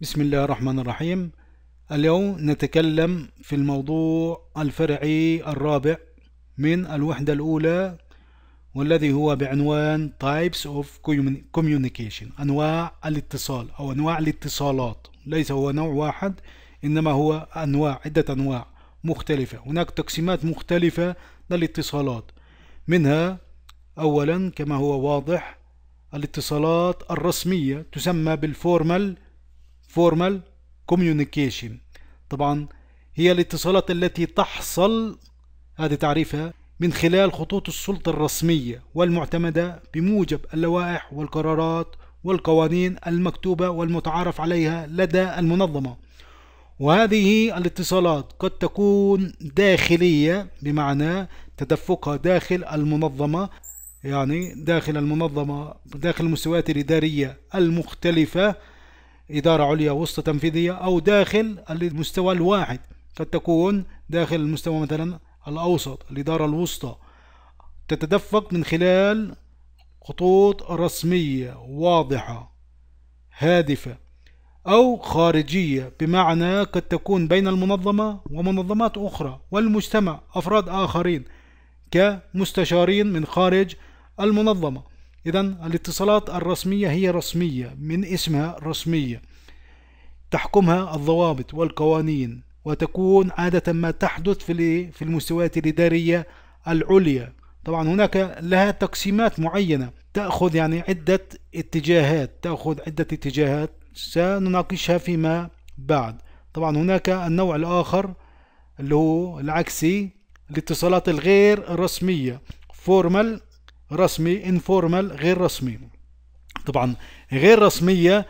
بسم الله الرحمن الرحيم اليوم نتكلم في الموضوع الفرعي الرابع من الوحدة الأولى والذي هو بعنوان Types of Communication أنواع الاتصال أو أنواع الاتصالات ليس هو نوع واحد إنما هو أنواع عدة أنواع مختلفة هناك تقسيمات مختلفة للاتصالات منها أولا كما هو واضح الاتصالات الرسمية تسمى بالفورمال فورمال كوميونيكيشن طبعا هي الاتصالات التي تحصل هذا تعريفها من خلال خطوط السلطة الرسمية والمعتمدة بموجب اللوائح والقرارات والقوانين المكتوبة والمتعارف عليها لدى المنظمة وهذه الاتصالات قد تكون داخلية بمعنى تدفقها داخل المنظمة يعني داخل المنظمة داخل المستويات الإدارية المختلفة إدارة عليا وسط تنفيذية أو داخل المستوى الواحد قد تكون داخل المستوى مثلا الأوسط الإدارة الوسطى تتدفق من خلال خطوط رسمية واضحة هادفة أو خارجية بمعنى قد تكون بين المنظمة ومنظمات أخرى والمجتمع أفراد آخرين كمستشارين من خارج المنظمة إذا الاتصالات الرسمية هي رسمية من اسمها رسمية تحكمها الضوابط والقوانين وتكون عادة ما تحدث في في المستويات الإدارية العليا طبعا هناك لها تقسيمات معينة تأخذ يعني عدة اتجاهات تأخذ عدة اتجاهات سنناقشها فيما بعد طبعا هناك النوع الآخر اللي هو العكسي الاتصالات الغير رسمية فورمال رسمي انفورمال غير رسمي طبعا غير رسمية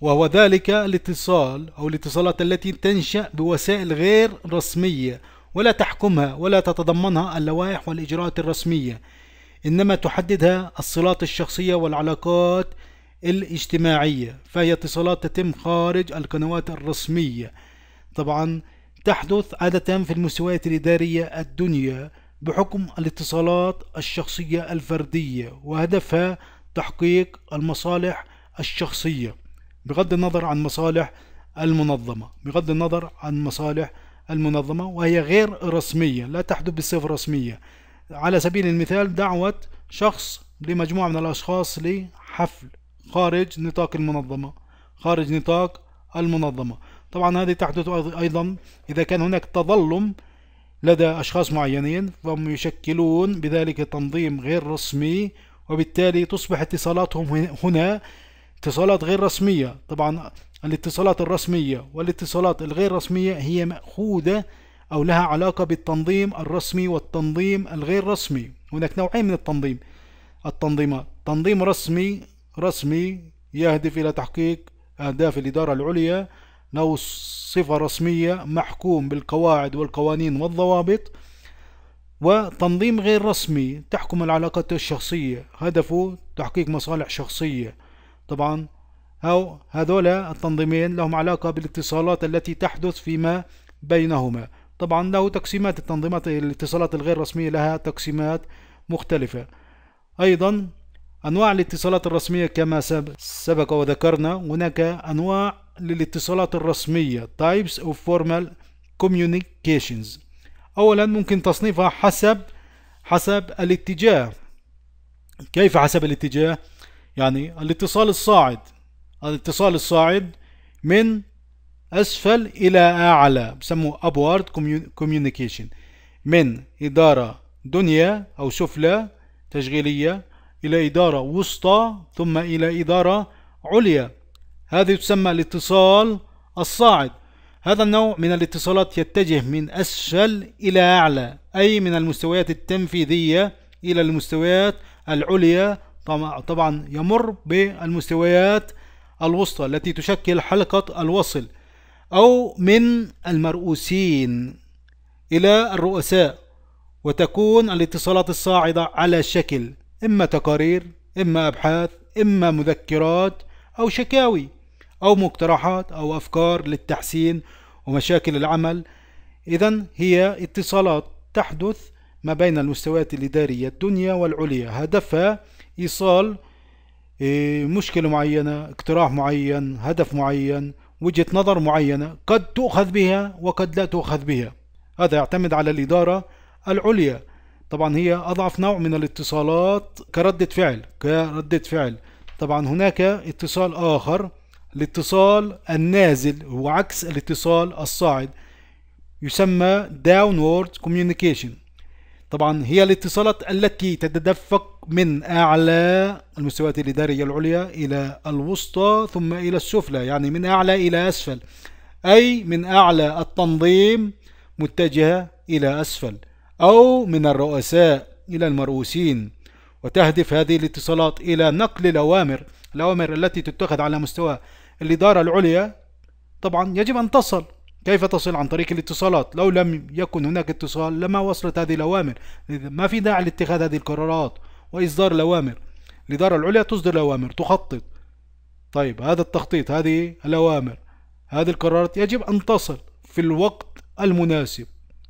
وهو ذلك الاتصال أو الاتصالات التي تنشأ بوسائل غير رسمية ولا تحكمها ولا تتضمنها اللوائح والإجراءات الرسمية إنما تحددها الصلات الشخصية والعلاقات الاجتماعية فهي اتصالات تتم خارج القنوات الرسمية طبعا تحدث عادة في المستويات الإدارية الدنيا بحكم الاتصالات الشخصية الفردية وهدفها تحقيق المصالح الشخصية بغض النظر عن مصالح المنظمة بغض النظر عن مصالح المنظمة وهي غير رسمية لا تحدث بصفة رسمية على سبيل المثال دعوة شخص لمجموعة من الأشخاص لحفل خارج نطاق المنظمة خارج نطاق المنظمة طبعا هذه تحدث أيضا إذا كان هناك تظلم لدى أشخاص معينين فهم يشكلون بذلك تنظيم غير رسمي وبالتالي تصبح اتصالاتهم هنا اتصالات غير رسمية طبعا الاتصالات الرسمية والاتصالات الغير رسمية هي مأخوذة أو لها علاقة بالتنظيم الرسمي والتنظيم الغير رسمي هناك نوعين من التنظيم التنظيمات تنظيم رسمي رسمي يهدف إلى تحقيق أهداف الإدارة العليا له صفة رسمية محكوم بالقواعد والقوانين والضوابط وتنظيم غير رسمي تحكم العلاقات الشخصية هدفه تحقيق مصالح شخصية طبعا أو هذولا التنظيمين لهم علاقة بالاتصالات التي تحدث فيما بينهما طبعا له تقسيمات التنظيمات الاتصالات الغير رسمية لها تقسيمات مختلفة أيضا أنواع الاتصالات الرسمية كما سبق وذكرنا هناك أنواع للاتصالات الرسمية Types of Formal Communications أولا ممكن تصنيفها حسب حسب الاتجاه كيف حسب الاتجاه؟ يعني الاتصال الصاعد الاتصال الصاعد من أسفل إلى أعلى بسموه Upward Communication من إدارة دنيا أو سفلى تشغيلية إلى إدارة وسطى ثم إلى إدارة عليا هذه تسمى الاتصال الصاعد هذا النوع من الاتصالات يتجه من أسفل إلى أعلى أي من المستويات التنفيذية إلى المستويات العليا طبعا يمر بالمستويات الوسطى التي تشكل حلقة الوصل أو من المرؤوسين إلى الرؤساء وتكون الاتصالات الصاعدة على شكل إما تقارير إما أبحاث إما مذكرات أو شكاوي أو مقترحات أو أفكار للتحسين ومشاكل العمل إذا هي اتصالات تحدث ما بين المستويات الإدارية الدنيا والعليا هدفها إيصال إيه، مشكلة معينة اقتراح معين هدف معين وجهة نظر معينة قد تؤخذ بها وقد لا تؤخذ بها هذا يعتمد على الإدارة العليا طبعا هي أضعف نوع من الاتصالات كردة فعل كردة فعل طبعا هناك اتصال آخر الاتصال النازل هو عكس الاتصال الصاعد يسمى downward communication طبعا هي الاتصالات التي تتدفق من أعلى المستويات الإدارية العليا إلى الوسطى ثم إلى السفلى يعني من أعلى إلى أسفل أي من أعلى التنظيم متجهة إلى أسفل أو من الرؤساء إلى المرؤوسين وتهدف هذه الاتصالات إلى نقل الأوامر الأوامر التي تتخذ على مستوى الإدارة العليا طبعا يجب أن تصل كيف تصل عن طريق الاتصالات لو لم يكن هناك اتصال لما وصلت هذه الأوامر ما في داعي لاتخاذ هذه القرارات وإصدار الأوامر الإدارة العليا تصدر الأوامر تخطط طيب هذا التخطيط هذه الأوامر هذه القرارات يجب أن تصل في الوقت المناسب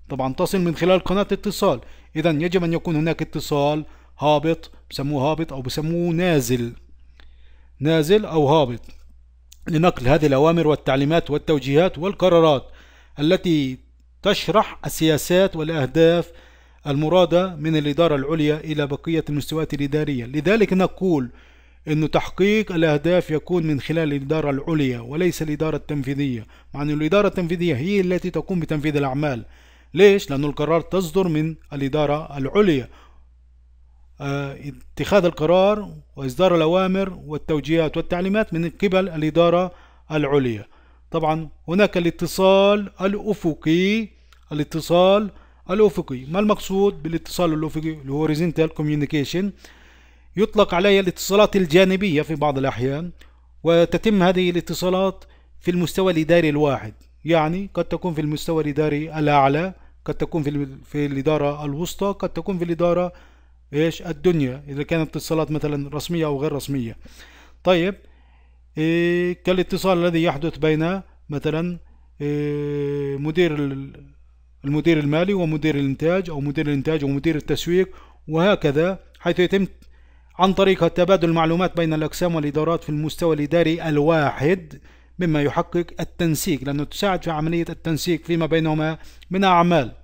طبعا تصل من خلال قناة اتصال إذا يجب أن يكون هناك اتصال هابط بسموه هابط أو بسموه نازل نازل أو هابط لنقل هذه الأوامر والتعليمات والتوجيهات والقرارات التي تشرح السياسات والأهداف المرادة من الإدارة العليا إلى بقية المستويات الإدارية لذلك نقول أن تحقيق الأهداف يكون من خلال الإدارة العليا وليس الإدارة التنفيذية مع أن الإدارة التنفيذية هي التي تقوم بتنفيذ الأعمال ليش؟ لأن القرار تصدر من الإدارة العليا آه، اتخاذ القرار وإصدار الأوامر والتوجيهات والتعليمات من قبل الإدارة العليا طبعا هناك الاتصال الأفقي الاتصال الأفقي ما المقصود بالاتصال الأفقي الهوريزنتال كوميونيكيشن يطلق عليه الاتصالات الجانبية في بعض الأحيان وتتم هذه الاتصالات في المستوى الإداري الواحد يعني قد تكون في المستوى الإداري الأعلى قد تكون في, في الإدارة الوسطى قد تكون في الإدارة ايش الدنيا اذا كانت اتصالات مثلا رسمية او غير رسمية طيب إيه كالاتصال الذي يحدث بين مثلا إيه مدير المدير المالي ومدير الانتاج او مدير الانتاج ومدير التسويق وهكذا حيث يتم عن طريق تبادل المعلومات بين الاقسام والادارات في المستوى الاداري الواحد مما يحقق التنسيق لأنه تساعد في عملية التنسيق فيما بينهما من أعمال